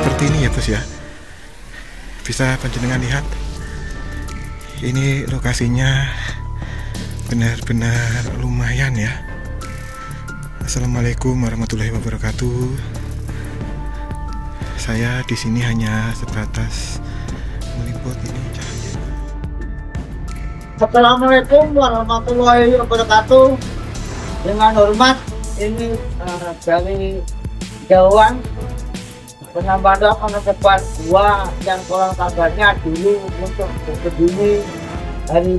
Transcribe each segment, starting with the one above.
seperti ini ya bos ya bisa panjenengan lihat ini lokasinya benar-benar lumayan ya Assalamualaikum warahmatullahi wabarakatuh saya di sini hanya sebatas meliput ini cahaya Assalamualaikum warahmatullahi wabarakatuh dengan hormat ini uh, dari Jawan penambahan tahun depan dua yang kurang kabarnya dulu untuk mau,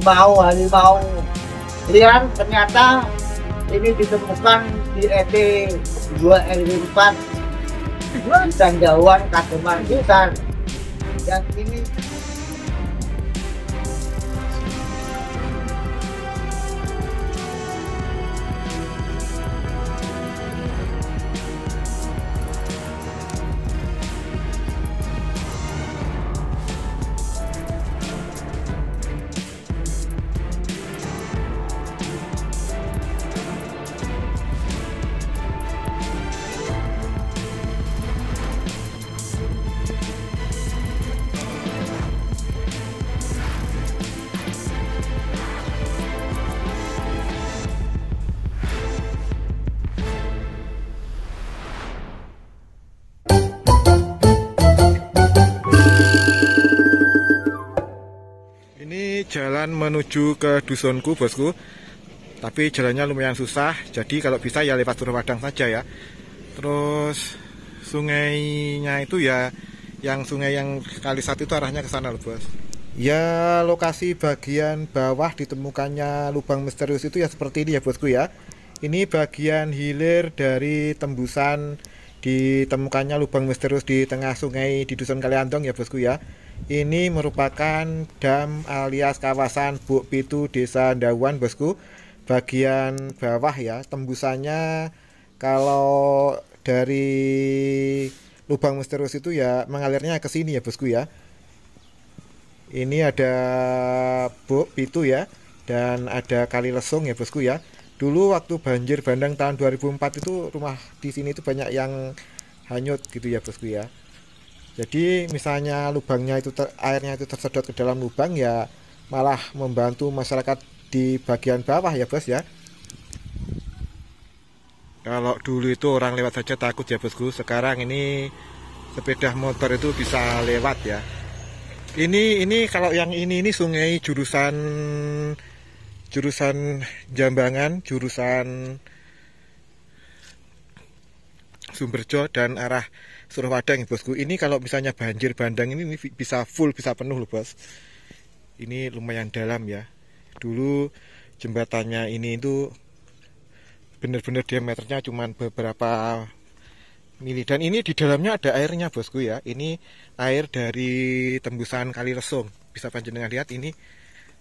harimau harimau lihat ternyata ini ditemukan di ET 2 RW 4 dan jauhan Kademan Hutan yang ini jalan menuju ke dusunku bosku tapi jalannya lumayan susah jadi kalau bisa ya lewat turun Padang saja ya terus sungainya itu ya yang sungai yang kali satu itu arahnya ke sana loh bos ya lokasi bagian bawah ditemukannya lubang misterius itu ya seperti ini ya bosku ya ini bagian hilir dari tembusan ditemukannya lubang misterius di tengah sungai di dusun kali antong ya bosku ya ini merupakan dam alias kawasan Buk Pitu Desa Dawan, Bosku. Bagian bawah ya, tembusannya kalau dari lubang misterius itu ya mengalirnya ke sini ya, Bosku ya. Ini ada Buk Pitu ya dan ada kali lesung ya, Bosku ya. Dulu waktu banjir bandang tahun 2004 itu rumah di sini itu banyak yang hanyut gitu ya, Bosku ya. Jadi misalnya lubangnya itu ter, airnya itu tersedot ke dalam lubang ya malah membantu masyarakat di bagian bawah ya bos ya. Kalau dulu itu orang lewat saja takut ya bosku. Sekarang ini sepeda motor itu bisa lewat ya. Ini ini kalau yang ini ini sungai jurusan jurusan Jambangan, jurusan Sumberjo dan arah Surabaya ya bosku. Ini kalau misalnya banjir bandang ini, ini bisa full, bisa penuh loh bos. Ini lumayan dalam ya. Dulu jembatannya ini itu bener-bener diameternya cuman beberapa mili dan ini di dalamnya ada airnya bosku ya ini air dari tembusan kali resung bisa panjenengan lihat ini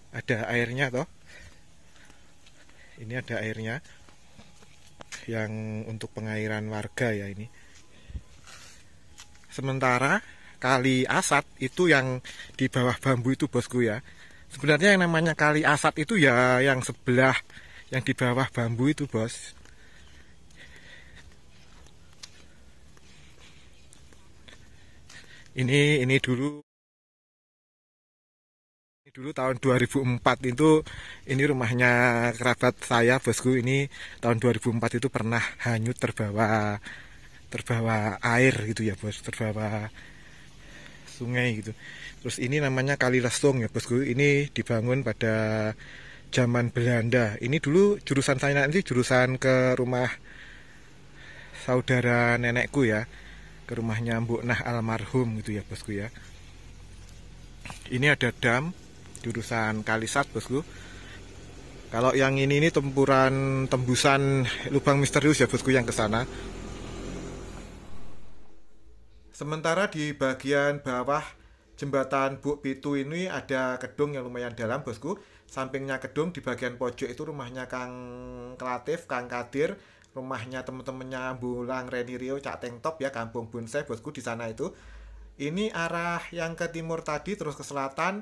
ada airnya toh ini ada airnya yang untuk pengairan warga ya ini Sementara kali asat itu yang di bawah bambu itu bosku ya. Sebenarnya yang namanya kali asat itu ya yang sebelah yang di bawah bambu itu bos. Ini ini dulu dulu tahun 2004 itu ini rumahnya kerabat saya bosku ini tahun 2004 itu pernah hanyut terbawa terbawa air gitu ya bos terbawa sungai gitu terus ini namanya kali lesung ya bosku ini dibangun pada zaman Belanda ini dulu jurusan saya nanti jurusan ke rumah saudara nenekku ya ke rumahnya Mbok Nah almarhum gitu ya bosku ya ini ada dam jurusan Kalisat bosku kalau yang ini ini tempuran tembusan lubang misterius ya bosku yang ke sana Sementara di bagian bawah jembatan Buk Pitu ini ada gedung yang lumayan dalam bosku. Sampingnya gedung di bagian pojok itu rumahnya Kang Kreatif, Kang Kadir, rumahnya temen-temennya Bulang Reni Rio, Cak Teng Top ya, Kampung Bonsai bosku di sana itu. Ini arah yang ke timur tadi terus ke selatan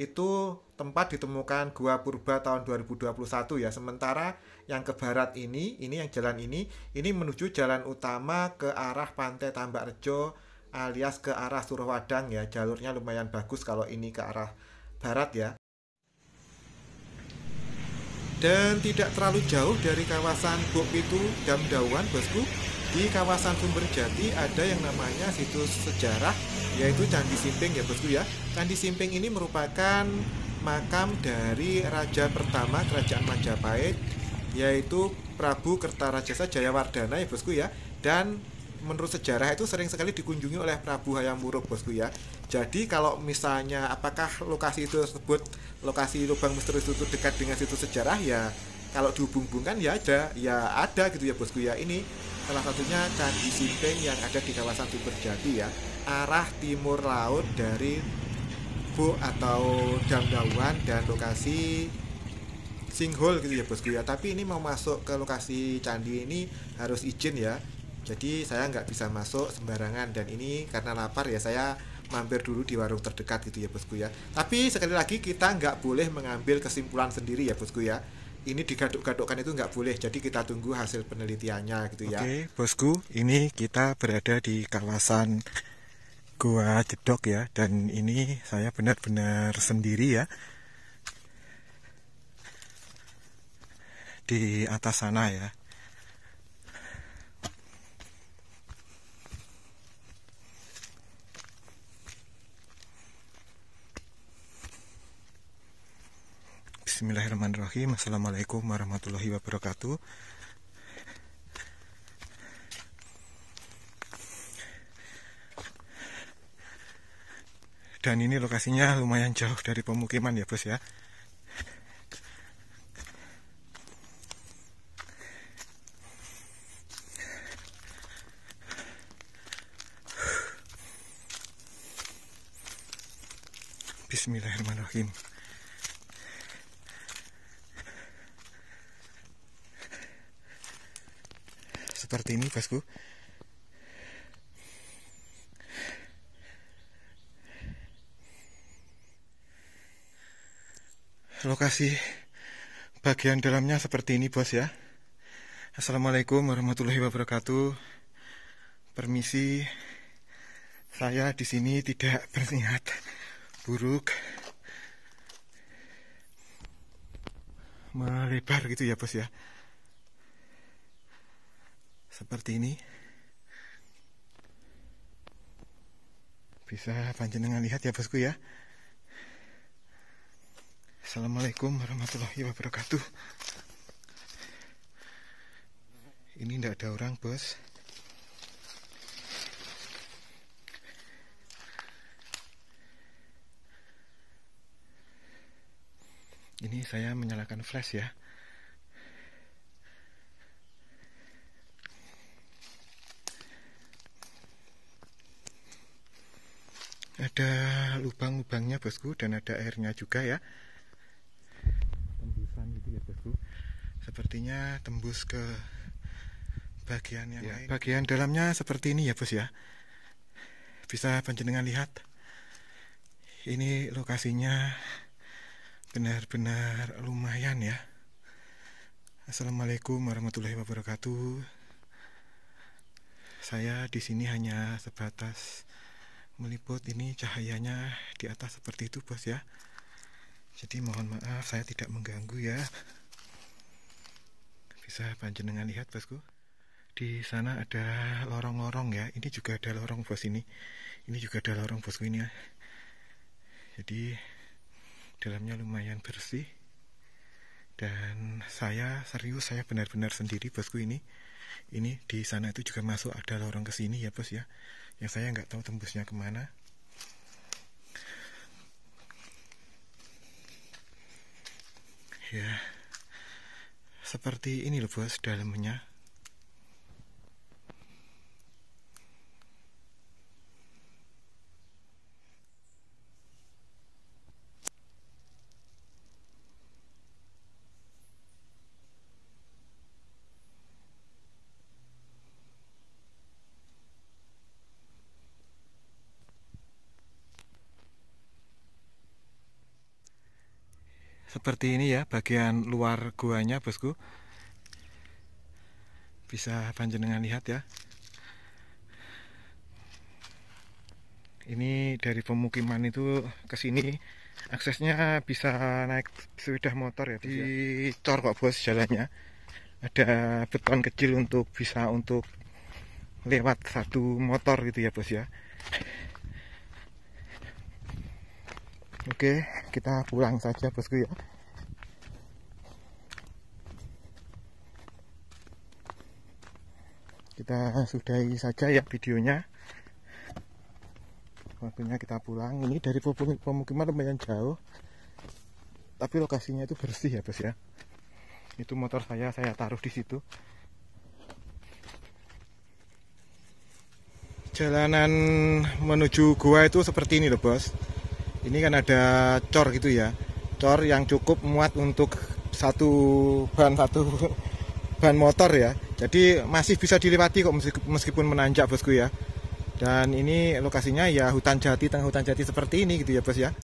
itu tempat ditemukan gua purba tahun 2021 ya. Sementara yang ke barat ini, ini yang jalan ini, ini menuju jalan utama ke arah Pantai Tambak Rejo, alias ke arah Surawadang ya. Jalurnya lumayan bagus kalau ini ke arah barat ya. Dan tidak terlalu jauh dari kawasan Buk Pitu Damdawan, bosku. Di kawasan Sumberjati ada yang namanya situs sejarah yaitu Candi Simping ya bosku ya. Candi Simping ini merupakan makam dari raja pertama kerajaan Majapahit yaitu Prabu Kertarajasa Jayawardana ya bosku ya dan menurut sejarah itu sering sekali dikunjungi oleh Prabu hayam Wuruk bosku ya. Jadi kalau misalnya apakah lokasi itu tersebut lokasi lubang misterius itu dekat dengan situs sejarah ya kalau dihubung-hubungkan ya ada ya ada gitu ya bosku ya ini salah satunya Candi Simpeng yang ada di kawasan Jati ya arah timur laut dari Bu atau Damdawan dan lokasi Singhole gitu ya bosku ya tapi ini mau masuk ke lokasi candi ini harus izin ya jadi saya nggak bisa masuk sembarangan dan ini karena lapar ya saya mampir dulu di warung terdekat gitu ya bosku ya tapi sekali lagi kita nggak boleh mengambil kesimpulan sendiri ya bosku ya ini digaduk-gadukkan itu nggak boleh jadi kita tunggu hasil penelitiannya gitu ya oke bosku ini kita berada di kawasan gua jedok ya dan ini saya benar-benar sendiri ya di atas sana ya Bismillahirrahmanirrahim Assalamualaikum warahmatullahi wabarakatuh Dan ini lokasinya lumayan jauh dari pemukiman ya bos ya Bismillahirrahmanirrahim seperti ini bosku lokasi bagian dalamnya seperti ini bos ya Assalamualaikum warahmatullahi wabarakatuh permisi saya di sini tidak berniat buruk melebar gitu ya bos ya seperti ini bisa panjenengan lihat ya bosku ya Assalamualaikum warahmatullahi wabarakatuh ini tidak ada orang bos ini saya menyalakan flash ya ada lubang-lubangnya bosku dan ada airnya juga ya tembusan gitu ya bosku sepertinya tembus ke bagian yang ya, lain bagian dalamnya seperti ini ya bos ya bisa panjenengan lihat ini lokasinya benar-benar lumayan ya Assalamualaikum warahmatullahi wabarakatuh saya di sini hanya sebatas meliput ini cahayanya di atas seperti itu bos ya jadi mohon maaf saya tidak mengganggu ya bisa panjenengan lihat bosku di sana ada lorong-lorong ya ini juga ada lorong bos ini ini juga ada lorong bosku ini ya jadi dalamnya lumayan bersih dan saya serius saya benar-benar sendiri bosku ini ini di sana itu juga masuk ada lorong ke sini ya bos ya yang saya nggak tahu tembusnya kemana ya seperti ini loh bos dalamnya seperti ini ya bagian luar guanya bosku bisa panjenengan lihat ya ini dari pemukiman itu ke sini aksesnya bisa naik sepeda motor ya, ya? Di cor kok bos jalannya ada beton kecil untuk bisa untuk lewat satu motor gitu ya bos ya Oke, kita pulang saja bosku ya. Kita sudahi saja ya videonya. Waktunya kita pulang. Ini dari pemukiman lumayan jauh. Tapi lokasinya itu bersih ya bos ya. Itu motor saya saya taruh di situ. Jalanan menuju gua itu seperti ini loh bos ini kan ada cor gitu ya cor yang cukup muat untuk satu ban satu ban motor ya jadi masih bisa dilewati kok meskipun menanjak bosku ya dan ini lokasinya ya hutan jati tengah hutan jati seperti ini gitu ya bos ya